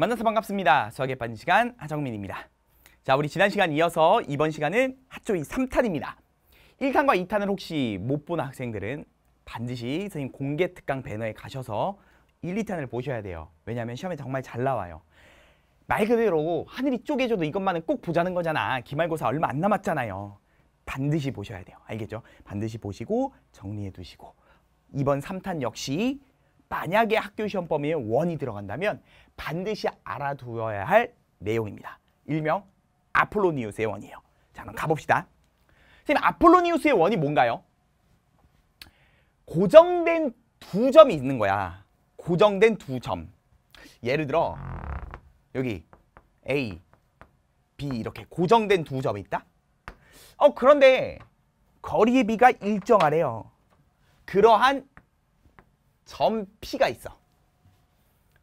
만나서 반갑습니다. 수학에 빠진 시간 하정민입니다. 자, 우리 지난 시간 이어서 이번 시간은 핫조이 3탄입니다. 1탄과 2탄을 혹시 못 본 학생들은 반드시 선생님 공개 특강 배너에 가셔서 1, 2탄을 보셔야 돼요. 왜냐하면 시험에 정말 잘 나와요. 말 그대로 하늘이 쪼개져도 이것만은 꼭 보자는 거잖아. 기말고사 얼마 안 남았잖아요. 반드시 보셔야 돼요. 알겠죠? 반드시 보시고 정리해 두시고 이번 3탄 역시 만약에 학교 시험 범위에 원이 들어간다면 반드시 알아두어야 할 내용입니다. 일명 아폴로니우스의 원이에요. 자, 그럼 가봅시다. 선생님, 아폴로니우스의 원이 뭔가요? 고정된 두 점이 있는 거야. 고정된 두 점. 예를 들어 여기 A, B 이렇게 고정된 두 점이 있다. 어 그런데 거리의 비가 일정하래요. 그러한 점피가 있어.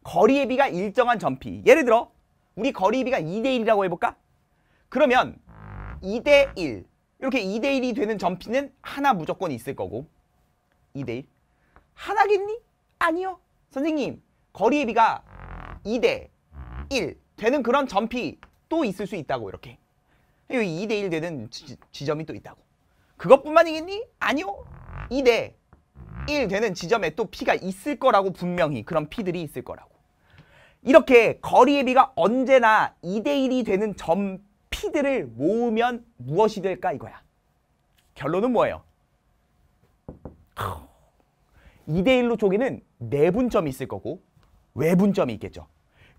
거리의 비가 일정한 점피. 예를 들어 우리 거리의 비가 2대1이라고 해볼까? 그러면 2대1 이렇게 2대1이 되는 점피는 하나 무조건 있을 거고 2대1 하나겠니? 아니요. 선생님 거리의 비가 2대1 되는 그런 점피 또 있을 수 있다고 이렇게 2대1 되는 지, 점이또 있다고 그것뿐만이겠니? 아니요. 2대 1 되는 지점에 또 P가 있을 거라고 분명히 그런 P들이 있을 거라고. 이렇게 거리의 비가 언제나 2대1이 되는 점 P들을 모으면 무엇이 될까 이거야. 결론은 뭐예요? 2대1로 쪼개는 내분점이 있을 거고 외분점이 있겠죠.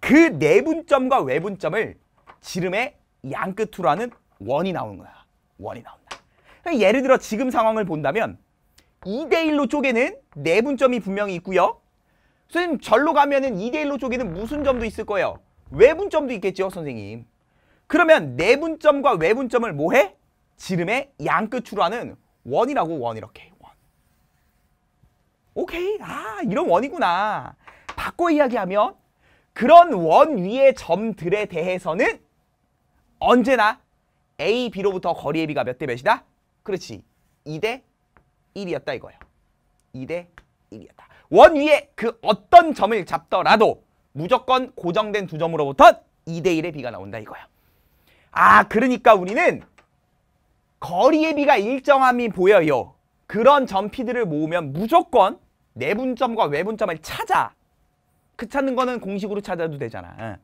그 내분점과 외분점을 지름의 양끝으로 하는 원이 나오는 거야. 원이 나온다. 그러니까 예를 들어 지금 상황을 본다면 2대1로 쪼개는 내분점이 네 분명히 있고요. 선생님 절로 가면 2대1로 쪼개는 무슨 점도 있을 거예요. 외분점도 있겠죠 선생님. 그러면 내분점과 네 외분점을 뭐해? 지름의 양끝으로 하는 원이라고 원 이렇게 원. 오케이 아 이런 원이구나. 바꿔 이야기하면 그런 원 위의 점들에 대해서는 언제나 A, B로부터 거리의 비가 몇 대 몇이다? 그렇지 2대 1이었다 이거예요. 2대 1이었다. 원 위에 그 어떤 점을 잡더라도 무조건 고정된 두 점으로부터 2대 1의 비가 나온다 이거예요. 아 그러니까 우리는 거리의 비가 일정함이 보여요. 그런 점피들을 모으면 무조건 내분점과 외분점을 찾아. 그 찾는 거는 공식으로 찾아도 되잖아.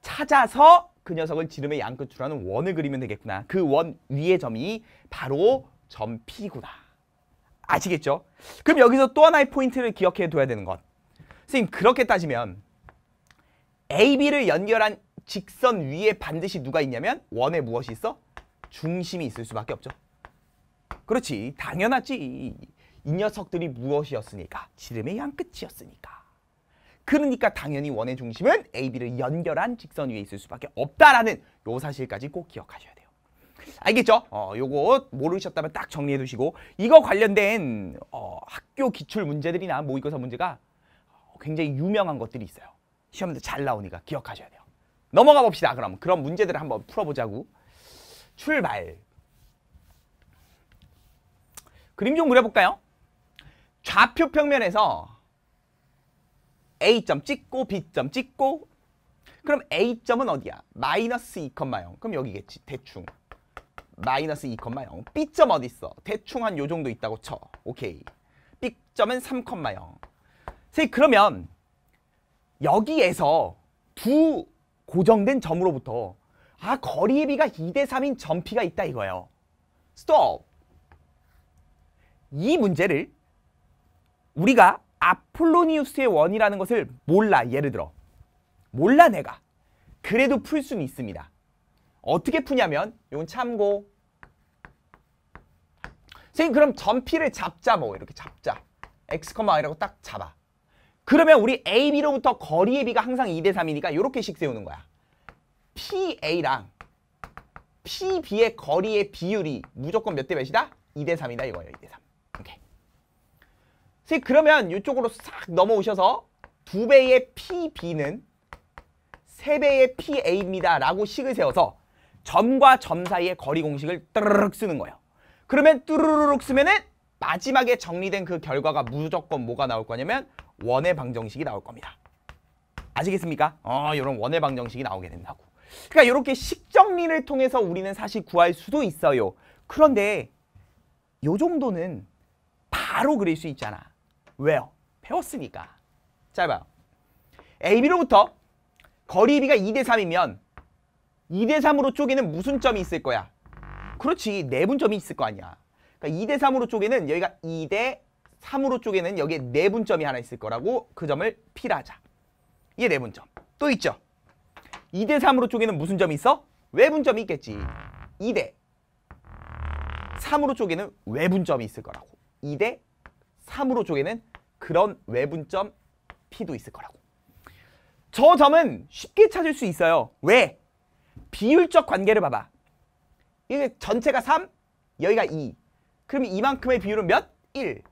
찾아서 그 녀석을 지름의 양끝으로 하는 원을 그리면 되겠구나. 그 원 위의 점이 바로 점피구나. 아시겠죠? 그럼 여기서 또 하나의 포인트를 기억해 둬야 되는 것. 선생님 그렇게 따지면 AB를 연결한 직선 위에 반드시 누가 있냐면 원에 무엇이 있어? 중심이 있을 수밖에 없죠. 그렇지 당연하지. 이 녀석들이 무엇이었으니까 지름의 양끝이었으니까. 그러니까 당연히 원의 중심은 AB를 연결한 직선 위에 있을 수밖에 없다라는 요 사실까지 꼭 기억하셔야 돼요. 알겠죠? 어, 요거 모르셨다면 딱 정리해 두시고 이거 관련된 어, 학교 기출 문제들이나 모의고사 문제가 굉장히 유명한 것들이 있어요. 시험도 잘 나오니까 기억하셔야 돼요. 넘어가 봅시다. 그럼 그런 문제들을 한번 풀어보자고. 출발. 그림 좀 그려볼까요? 좌표 평면에서 A점 찍고 B점 찍고 그럼 A점은 어디야? 마이너스 2,0 그럼 여기겠지. 대충. 마이너스 2,0 B점 어디 있어? 대충 한 요 정도 있다고 쳐. 오케이. B점은 3,0 선생님 그러면 여기에서 두 고정된 점으로부터 아 거리의 비가 2대 3인 점피가 있다 이거예요. 스톱! 이 문제를 우리가 아폴로니우스의 원이라는 것을 몰라 예를 들어 몰라 내가 그래도 풀 수는 있습니다. 어떻게 푸냐면 이건 참고 선생님 그럼 전피를 잡자 뭐 이렇게 잡자 x, y라고 딱 잡아 그러면 우리 a, b로부터 거리의 비가 항상 2대 3이니까 이렇게 식 세우는 거야 pa랑 pb의 거리의 비율이 무조건 몇 대 몇이다? 2대 3이다 이거예요 2대3 오케이 선생님 그러면 이쪽으로 싹 넘어오셔서 두배의 pb는 세배의 pa입니다 라고 식을 세워서 점과 점 사이의 거리 공식을 뚜르륵 쓰는 거예요. 그러면 뚜르루룩 쓰면은 마지막에 정리된 그 결과가 무조건 뭐가 나올 거냐면 원의 방정식이 나올 겁니다. 아시겠습니까? 어, 이런 원의 방정식이 나오게 된다고. 그러니까 이렇게 식정리를 통해서 우리는 사실 구할 수도 있어요. 그런데 요 정도는 바로 그릴 수 있잖아. 왜요? 배웠으니까. 짧아요. AB로부터 거리 비가 2대 3이면 2대 3으로 쪼개는 무슨 점이 있을 거야? 그렇지. 내분점이 네 있을 거 아니야. 그러니까 2대 3으로 쪼개는 여기가 2 대 3으로 쪼개는 여기에 내분점이 네 하나 있을 거라고 그 점을 필 하자. 이게 내분점. 네 또 있죠. 2 대 3으로 쪼개는 무슨 점이 있어? 외분점이 있겠지. 2 대 3으로 쪼개는 외분점이 있을 거라고. 2 대 3으로 쪼개는 그런 외분점 P도 있을 거라고. 저 점은 쉽게 찾을 수 있어요. 왜? 비율적 관계를 봐봐. 이게 전체가 3, 여기가 2. 그럼 이만큼의 비율은 몇? 1.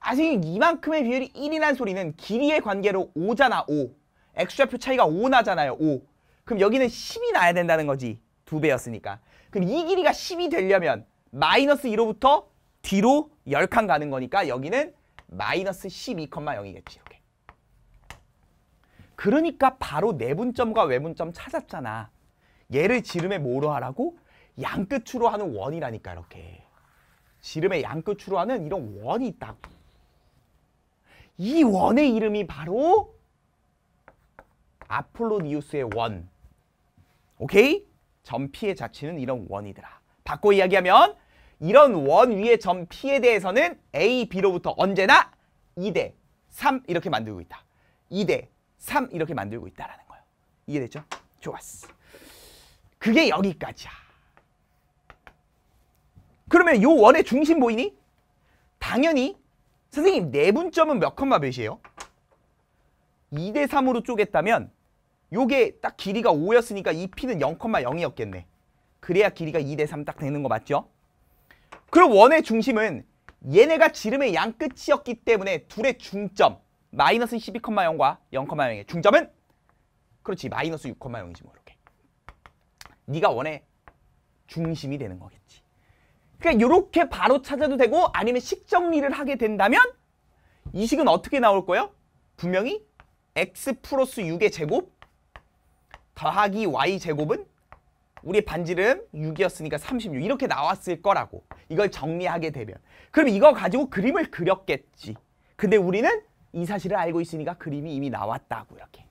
아직 이만큼의 비율이 1이란 소리는 길이의 관계로 5잖아, 5. 엑스좌표 차이가 5 나잖아요, 5. 그럼 여기는 10이 나야 된다는 거지. 2 배였으니까. 그럼 이 길이가 10이 되려면 마이너스 1로부터 뒤로 10칸 가는 거니까 여기는 마이너스 1 2 0이겠죠 그러니까 바로 내분점과 외분점 찾았잖아. 얘를 지름에 뭐로 하라고? 양끝으로 하는 원이라니까 이렇게. 지름의 양끝으로 하는 이런 원이 있다고. 이 원의 이름이 바로 아폴로니우스의 원. 오케이? 점피의 자치는 이런 원이더라. 바꿔 이야기하면 이런 원 위의 점피에 대해서는 A, B로부터 언제나 2대 3 이렇게 만들고 있다. 2대 3 이렇게 만들고 있다라는 거예요. 이해됐죠? 좋았어. 그게 여기까지야. 그러면 요 원의 중심 보이니? 당연히 선생님 내분점은 네 몇 컴마 몇이에요? 2대 3으로 쪼갰다면 요게 딱 길이가 5였으니까 이 p는 0,0이었겠네. 그래야 길이가 2대 3 딱 되는 거 맞죠? 그럼 원의 중심은 얘네가 지름의 양 끝이었기 때문에 둘의 중점 마이너스 12,0과 0,0의 중점은 그렇지 마이너스 6,0이지 뭐 이렇게 네가 원해 중심이 되는 거겠지 그러니까 이렇게 바로 찾아도 되고 아니면 식정리를 하게 된다면 이 식은 어떻게 나올 거예요? 분명히 x 플러스 6의 제곱 더하기 y 제곱은 우리 반지름 6이었으니까 36 이렇게 나왔을 거라고 이걸 정리하게 되면 그럼 이거 가지고 그림을 그렸겠지 근데 우리는 이 사실을 알고 있으니까 그림이 이미 나왔다고 이렇게.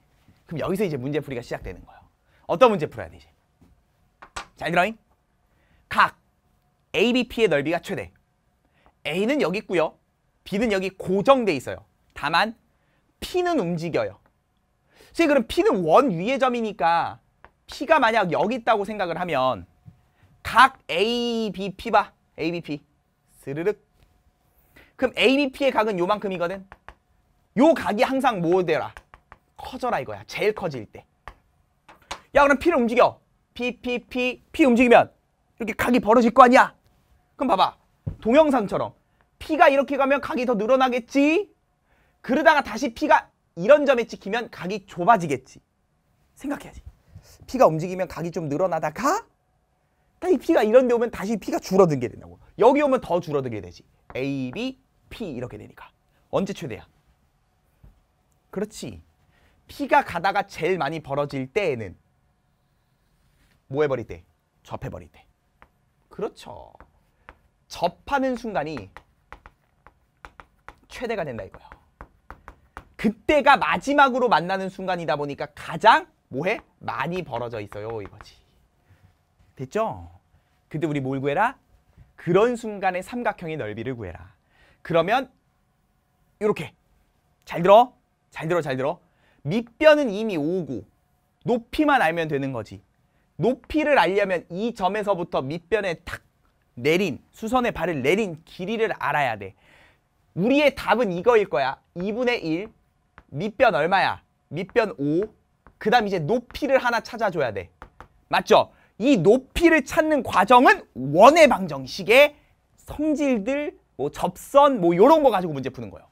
그럼 여기서 이제 문제풀이가 시작되는 거예요. 어떤 문제 풀어야 되지? 잘 들어잉? 각 ABP의 넓이가 최대. A는 여기 있고요. B는 여기 고정돼 있어요. 다만 P는 움직여요. 선생님 그럼 P는 원 위의 점이니까 P가 만약 여기 있다고 생각을 하면 각 ABP봐. ABP. 스르륵. 그럼 ABP의 각은 요만큼이거든. 요 각이 항상 뭐 되라? 커져라 이거야. 제일 커질 때. 야 그럼 피를 움직여. P, P, P, 피 움직이면 이렇게 각이 벌어질 거 아니야. 그럼 봐봐. 동영상처럼 피가 이렇게 가면 각이 더 늘어나겠지? 그러다가 다시 피가 이런 점에 찍히면 각이 좁아지겠지. 생각해야지. 피가 움직이면 각이 좀 늘어나다가 다시 피가 이런 데 오면 다시 피가 줄어들게 된다고. 여기 오면 더 줄어들게 되지. A, B, P 이렇게 되니까. 언제 최대야? 그렇지. 피가 가다가 제일 많이 벌어질 때에는 뭐 해버릴 때? 접해버릴 때. 그렇죠. 접하는 순간이 최대가 된다 이거예요. 그때가 마지막으로 만나는 순간이다 보니까 가장 뭐해? 많이 벌어져 있어요 이거지. 됐죠? 근데 우리 뭘 구해라? 그런 순간의 삼각형의 넓이를 구해라. 그러면 이렇게 잘 들어. 잘 들어 잘 들어. 밑변은 이미 오고 높이만 알면 되는 거지. 높이를 알려면 이 점에서부터 밑변에 탁 내린 수선의 발을 내린 길이를 알아야 돼. 우리의 답은 이거일 거야. 2분의 1 밑변 얼마야? 밑변 5. 그 다음 이제 높이를 하나 찾아줘야 돼. 맞죠? 이 높이를 찾는 과정은 원의 방정식의 성질들, 뭐 접선, 뭐 요런 거 가지고 문제 푸는 거예요.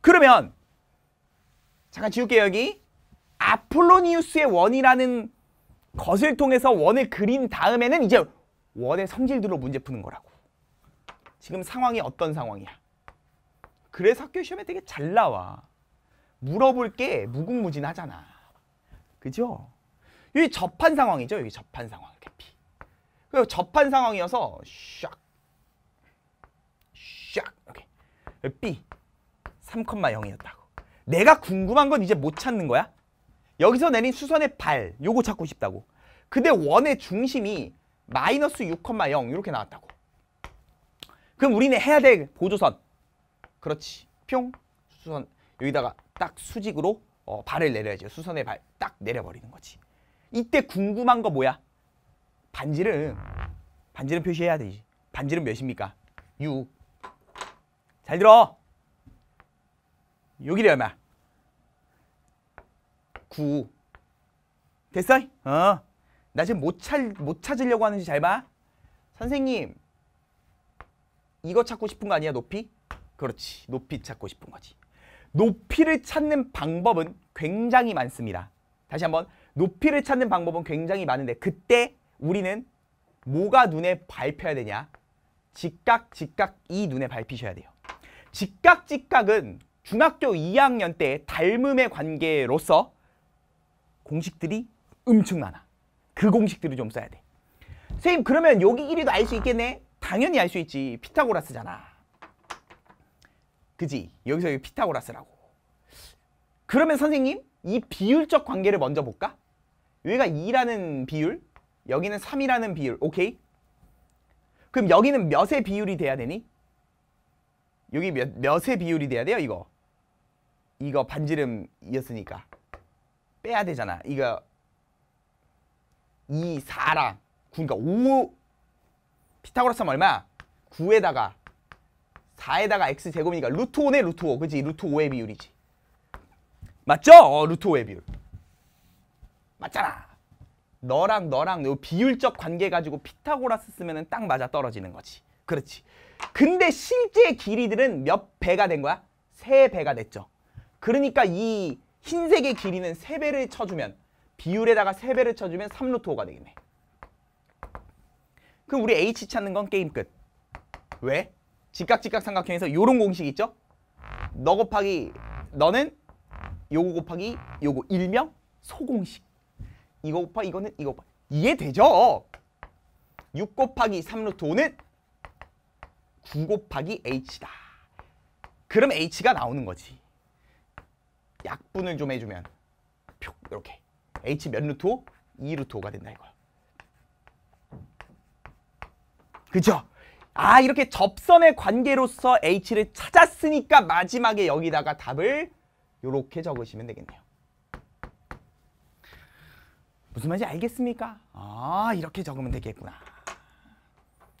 그러면 잠깐 지울게 여기. 아폴로니우스의 원이라는 것을 통해서 원을 그린 다음에는 이제 원의 성질들로 문제 푸는 거라고. 지금 상황이 어떤 상황이야? 그래서 학교 시험에 되게 잘 나와. 물어볼 게 무궁무진하잖아. 그죠? 여기 접한 상황이죠. 여기 접한 상황. 이렇 그리고 접한 상황이어서 샥. 샥. 이렇게. B. 3,0이었다고. 내가 궁금한 건 이제 못 찾는 거야. 여기서 내린 수선의 발, 요거 찾고 싶다고. 근데 원의 중심이 마이너스 6,0 이렇게 나왔다고. 그럼 우리는 해야 될 보조선. 그렇지. 뿅. 수선. 여기다가 딱 수직으로 어, 발을 내려야죠. 수선의 발 딱 내려버리는 거지. 이때 궁금한 거 뭐야? 반지름. 반지름 표시해야 되지. 반지름 몇입니까? 6. 잘 들어. 여기 얼마? 9 됐어? 어. 나 지금 못, 찾, 못 찾으려고 하는지 잘 봐. 선생님, 이거 찾고 싶은 거 아니야, 높이? 그렇지, 높이 찾고 싶은 거지. 높이를 찾는 방법은 굉장히 많습니다. 다시 한번, 높이를 찾는 방법은 굉장히 많은데 그때 우리는 뭐가 눈에 밟혀야 되냐? 직각, 직각 이 눈에 밟히셔야 돼요. 직각, 직각은 중학교 2학년 때 닮음의 관계로서 공식들이 엄청 많아. 그 공식들을 좀 써야 돼. 선생님 그러면 여기 1위도알 수 있겠네? 당연히 알 수 있지. 피타고라스잖아. 그지? 여기서 여기 피타고라스라고. 그러면 선생님 이 비율적 관계를 먼저 볼까? 여기가 2라는 비율, 여기는 3이라는 비율. 오케이? 그럼 여기는 몇의 비율이 돼야 되니? 여기 몇, 몇의 비율이 돼야 돼요, 이거? 이거 반지름이었으니까 빼야 되잖아. 이거 2, 4랑 9니까 그러니까 5 피타고라스 하면 얼마? 9에다가 4에다가 x제곱이니까 루트 5네 루트 5 그지? 루트 5의 비율이지. 맞죠? 어, 루트 5의 비율. 맞잖아. 너랑 너랑 요 비율적 관계 가지고 피타고라스 쓰면 딱 맞아 떨어지는 거지. 그렇지. 근데 실제 길이들은 몇 배가 된 거야? 세배가 됐죠. 그러니까 이 흰색의 길이는 3배를 쳐주면 비율에다가 3배를 쳐주면 3루트 5가 되겠네. 그럼 우리 H 찾는 건 게임 끝. 왜? 직각직각삼각형에서 이런 공식 있죠? 너 곱하기 너는 요거 곱하기 요거 일명 소공식. 이거 곱하기 이거는 이거 곱하기. 이해되죠? 6 곱하기 3루트 5는 9 곱하기 H다. 그럼 H가 나오는 거지. 약분을 좀 해주면 표 이렇게 h 몇 루트 5? 2 루트 5가 된다 이거야. 그죠? 아 이렇게 접선의 관계로서 h를 찾았으니까 마지막에 여기다가 답을 이렇게 적으시면 되겠네요. 무슨 말인지 알겠습니까? 아 이렇게 적으면 되겠구나.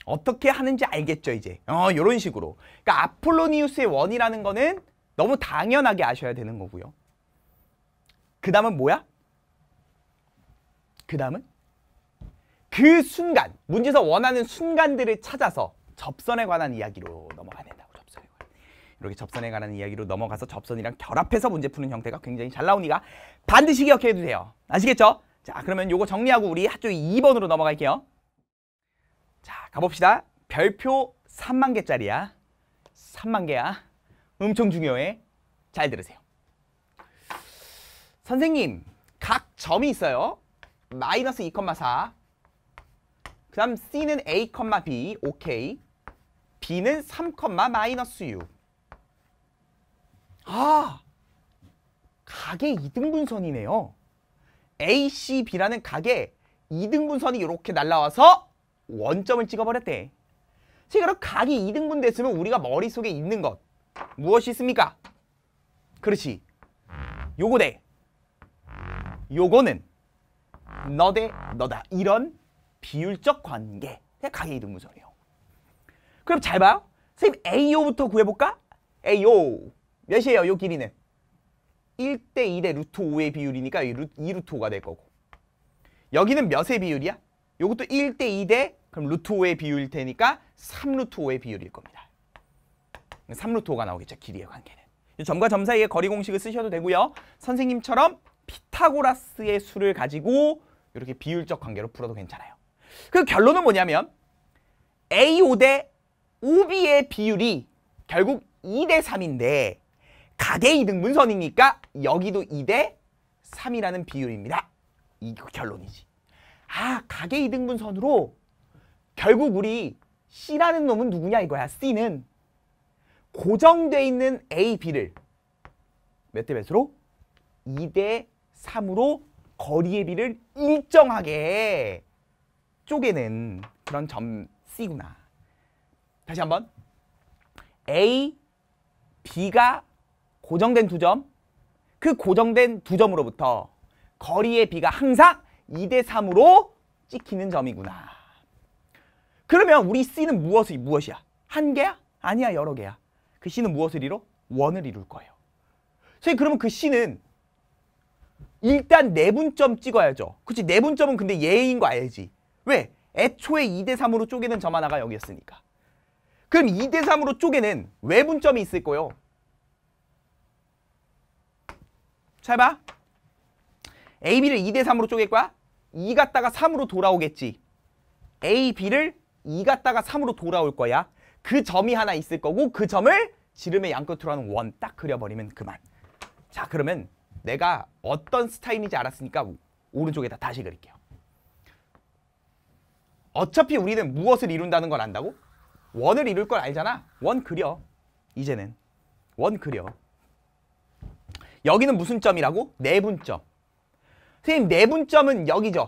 어떻게 하는지 알겠죠 이제. 어 이런 식으로. 그러니까 아폴로니우스의 원이라는 거는 너무 당연하게 아셔야 되는 거고요. 그 다음은 뭐야? 그 다음은 그 순간, 문제에서 원하는 순간들을 찾아서 접선에 관한 이야기로 넘어가야 된다고 접선에 관한. 이렇게 접선에 관한 이야기로 넘어가서 접선이랑 결합해서 문제 푸는 형태가 굉장히 잘 나오니까 반드시 기억해 두세요. 아시겠죠? 자, 그러면 요거 정리하고 우리 학교 2번으로 넘어갈게요. 자, 가봅시다. 별표 3만 개짜리야. 3만 개야. 엄청 중요해. 잘 들으세요. 선생님, 각 점이 있어요. 마이너스 2,4. 그 다음 C는 A, B, 오케 B는 3, 마이너스 6. 아! 각의 이등분선이네요. ACB라는 각에 이등분선이 이렇게 날라와서 원점을 찍어버렸대. 그럼 각이 이등분 됐으면 우리가 머릿속에 있는 것 무엇이 있습니까? 그렇지. 요거 대 요거는 너대 너다. 이런 비율적 관계. 가게 이등분설이요 그럼 잘 봐요. 선생님 AO부터 구해볼까? AO. 몇이에요? 요 길이는. 1대 1의 루트 5의 비율이니까 2루트 5가 될 거고. 여기는 몇의 비율이야? 요것도 1대 2대 그럼 루트 5의 비율일 테니까 3루트 5의 비율일 겁니다. 3루토가 나오겠죠. 길이의 관계는. 점과 점 사이의 거리 공식을 쓰셔도 되고요. 선생님처럼 피타고라스의 수를 가지고 이렇게 비율적 관계로 풀어도 괜찮아요. 그 결론은 뭐냐면 AO 대 OB의 비율이 결국 2 대 3인데 가계 이등분선이니까 여기도 2 대 3이라는 비율입니다. 이 결론이지. 아, 가계 이등분선으로 결국 우리 C라는 놈은 누구냐 이거야. C는 고정돼 있는 A, B를 몇 대 몇으로? 2 대 3으로 거리의 비를 일정하게 쪼개는 그런 점 C구나. 다시 한번. A, B가 고정된 두 점, 그 고정된 두 점으로부터 거리의 비가 항상 2 대 3으로 찍히는 점이구나. 그러면 우리 C는 무엇이 무엇이야? 한 개야? 아니야, 여러 개야. 그씨는 무엇을 이뤄? 원을 이룰 거예요. 선생님 그러면 그 C는 일단 내분점 네 찍어야죠. 그치 내분점은 네 근데 예인 거 알지. 왜? 애초에 2대 3으로 쪼개는 점 하나가 여기였으니까. 그럼 2대 3으로 쪼개는 외분점이 있을 거예요. 잘 봐. AB를 2대 3으로 쪼갤 거야? 2 갔다가 3으로 돌아오겠지. AB를 2 갔다가 3으로 돌아올 거야. 그 점이 하나 있을 거고 그 점을 지름의 양끝으로 하는 원 딱 그려버리면 그만. 자 그러면 내가 어떤 스타일인지 알았으니까 오른쪽에다 다시 그릴게요. 어차피 우리는 무엇을 이룬다는 걸 안다고? 원을 이룰 걸 알잖아. 원 그려. 이제는. 원 그려. 여기는 무슨 점이라고? 내분점. 선생님 내분점은 여기죠.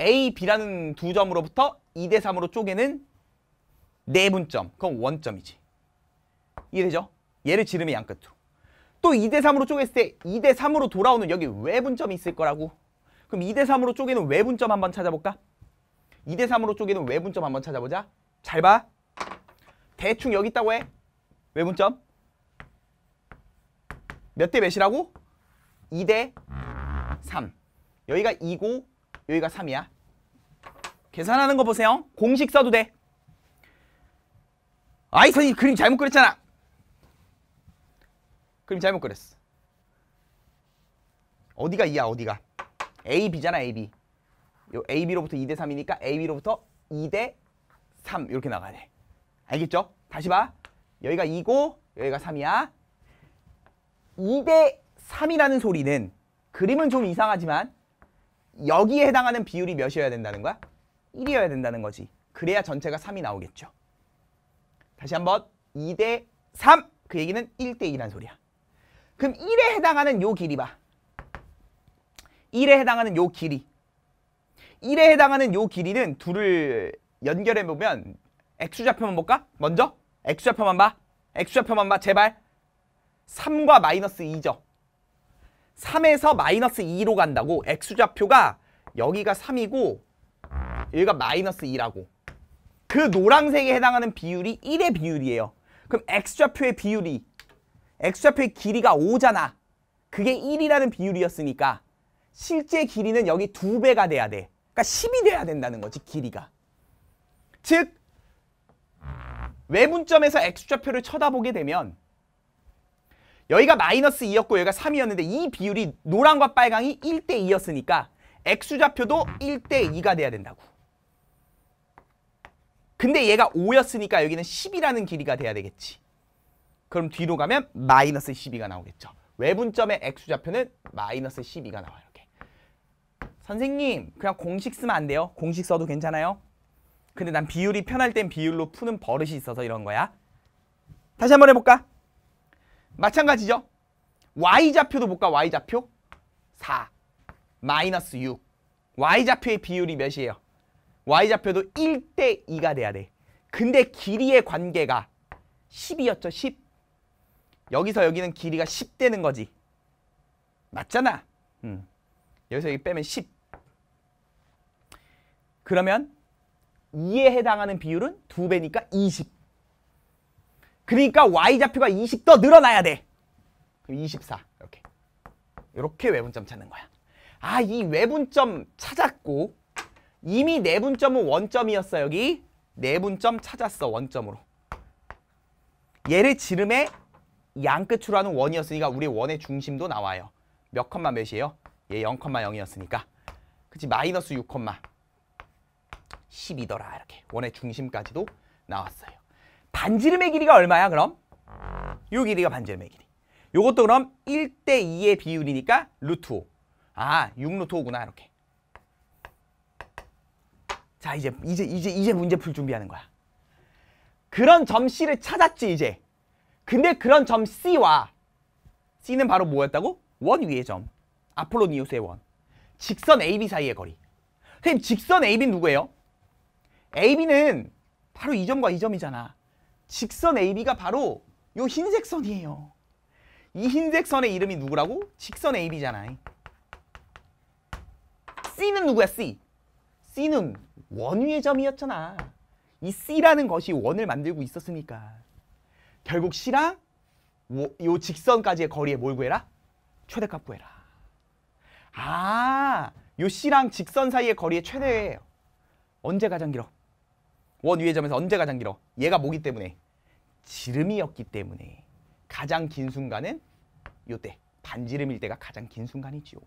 A, B라는 두 점으로부터 2대 3으로 쪼개는 내분점, 네 그건 원점이지. 이해되죠? 얘를 지름의 양끝으로. 또 2대 3으로 쪼갰을 때 2대 3으로 돌아오는 여기 외분점이 있을 거라고. 그럼 2대 3으로 쪼개는 외분점 한번 찾아볼까? 2대 3으로 쪼개는 외분점 한번 찾아보자. 잘 봐. 대충 여기 있다고 해. 외분점. 몇 대 몇이라고? 2대 3. 여기가 2고 여기가 3이야. 계산하는 거 보세요. 공식 써도 돼. 아이 선생님 그림 잘못 그렸잖아 그림 잘못 그렸어 어디가 2야 어디가 A, B잖아 A, B 요 A, B로부터 2대 3이니까 A, B로부터 2대 3 이렇게 나가야 돼 알겠죠? 다시 봐 여기가 2고 여기가 3이야 2대 3이라는 소리는 그림은 좀 이상하지만 여기에 해당하는 비율이 몇이어야 된다는 거야? 1이어야 된다는 거지 그래야 전체가 3이 나오겠죠 다시 한번 2 대 3. 그 얘기는 1 대 2란 소리야. 그럼 1에 해당하는 요 길이 봐. 1에 해당하는 요 길이. 1에 해당하는 요 길이는 둘을 연결해 보면 x좌표만 볼까? 먼저 x좌표만 봐. x좌표만 봐. 제발. 3과 마이너스 2죠. 3에서 마이너스 2로 간다고 x좌표가 여기가 3이고 여기가 마이너스 2라고 그 노란색에 해당하는 비율이 1의 비율이에요. 그럼 x좌표의 비율이 x좌표의 길이가 5잖아. 그게 1이라는 비율이었으니까 실제 길이는 여기 2배가 돼야 돼. 그러니까 10이 돼야 된다는 거지, 길이가. 즉, 외문점에서 x좌표를 쳐다보게 되면 여기가 마이너스 2였고 여기가 3이었는데 이 비율이 노란과 빨강이 1대 2였으니까 x좌표도 1대 2가 돼야 된다고. 근데 얘가 5였으니까 여기는 10이라는 길이가 돼야 되겠지. 그럼 뒤로 가면 마이너스 12가 나오겠죠. 외분점의 x좌표는 마이너스 12가 나와요. 이렇게. 선생님 그냥 공식 쓰면 안 돼요. 공식 써도 괜찮아요. 근데 난 비율이 편할 땐 비율로 푸는 버릇이 있어서 이런 거야. 다시 한번 해볼까? 마찬가지죠. y좌표도 볼까? y좌표? 4 마이너스 6 y좌표의 비율이 몇이에요? y좌표도 1대 2가 돼야 돼. 근데 길이의 관계가 10이었죠, 10. 여기서 여기는 길이가 10 되는 거지. 맞잖아. 음. 여기서 여기 빼면 10. 그러면 2에 해당하는 비율은 2배니까 20. 그러니까 y좌표가 20 더 늘어나야 돼. 그럼 24 이렇게. 이렇게 외분점 찾는 거야. 아, 이 외분점 찾았고 이미 내분점은 원점이었어 여기 내분점 찾았어 원점으로 얘를 지름의 양끝으로 하는 원이었으니까 우리 원의 중심도 나와요 몇 컴마 몇이에요? 얘 0,0이었으니까 그치 마이너스 6, 10이더라 이렇게 원의 중심까지도 나왔어요 반지름의 길이가 얼마야 그럼? 요 길이가 반지름의 길이 요것도 그럼 1대 2의 비율이니까 루트 5아 6루트 5구나 이렇게 자 이제 이제 이제 이제 문제 풀 준비하는 거야. 그런 점 C를 찾았지 이제. 근데 그런 점 C와 C는 바로 뭐였다고? 원 위의 점. 아폴로니우스의 원. 직선 AB 사이의 거리. 선생님 직선 AB는 누구예요? AB는 바로 이 점과 이 점이잖아. 직선 AB가 바로 이 흰색 선이에요. 이 흰색 선의 이름이 누구라고? 직선 AB잖아. C는 누구야 C? C는 원위의 점이었잖아. 이 C라는 것이 원을 만들고 있었으니까. 결국 C랑 뭐 요 직선까지의 거리에 뭘 구해라? 최대값 구해라. 아, 요 C랑 직선 사이의 거리의 최대예요. 언제 가장 길어? 원위의 점에서 언제 가장 길어? 얘가 뭐기 때문에? 지름이었기 때문에 가장 긴 순간은 요때 반지름일 때가 가장 긴 순간이지요.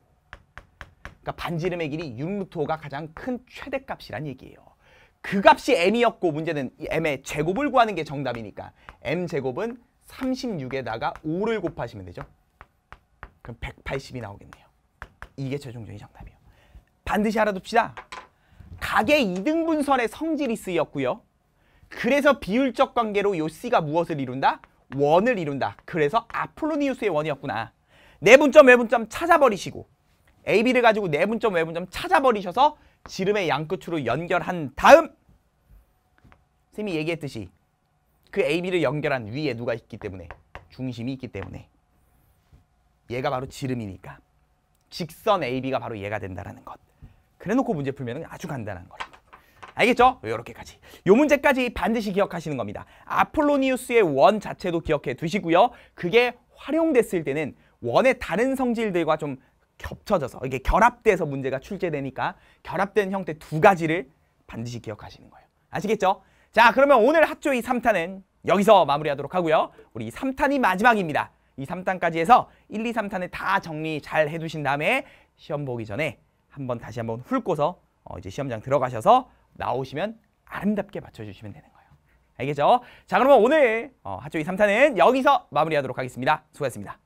그러니까 반지름의 길이 6루트가 가장 큰 최대값이란 얘기예요. 그 값이 m이었고 문제는 m의 제곱을 구하는 게 정답이니까 m제곱은 36에다가 5를 곱하시면 되죠. 그럼 180이 나오겠네요. 이게 최종적인 정답이에요. 반드시 알아둡시다. 각의 이등분선의 성질이 쓰였고요. 그래서 비율적 관계로 요 C가 무엇을 이룬다? 원을 이룬다. 그래서 아폴로니우스의 원이었구나. 내분점, 네 외분점 찾아버리시고 AB를 가지고 내분점 네 외분점 찾아버리셔서 지름의 양끝으로 연결한 다음 쌤이 얘기했듯이 그 AB를 연결한 위에 누가 있기 때문에 중심이 있기 때문에 얘가 바로 지름이니까 직선 AB가 바로 얘가 된다는 것. 그래놓고 문제 풀면 아주 간단한 거예요 알겠죠? 요렇게까지요 문제까지 반드시 기억하시는 겁니다. 아폴로니우스의 원 자체도 기억해 두시고요. 그게 활용됐을 때는 원의 다른 성질들과 좀 겹쳐져서 이게 결합돼서 문제가 출제되니까 결합된 형태 두 가지를 반드시 기억하시는 거예요. 아시겠죠? 자 그러면 오늘 학조 이 3탄은 여기서 마무리하도록 하고요. 우리 3탄이 마지막입니다. 이 3탄까지 해서 1, 2, 3탄에 다 정리 잘 해두신 다음에 시험 보기 전에 한번 다시 한번 훑고서 어, 이제 시험장 들어가셔서 나오시면 아름답게 맞춰주시면 되는 거예요. 알겠죠? 자 그러면 오늘 어, 하조 이 3탄은 여기서 마무리하도록 하겠습니다. 수고하셨습니다.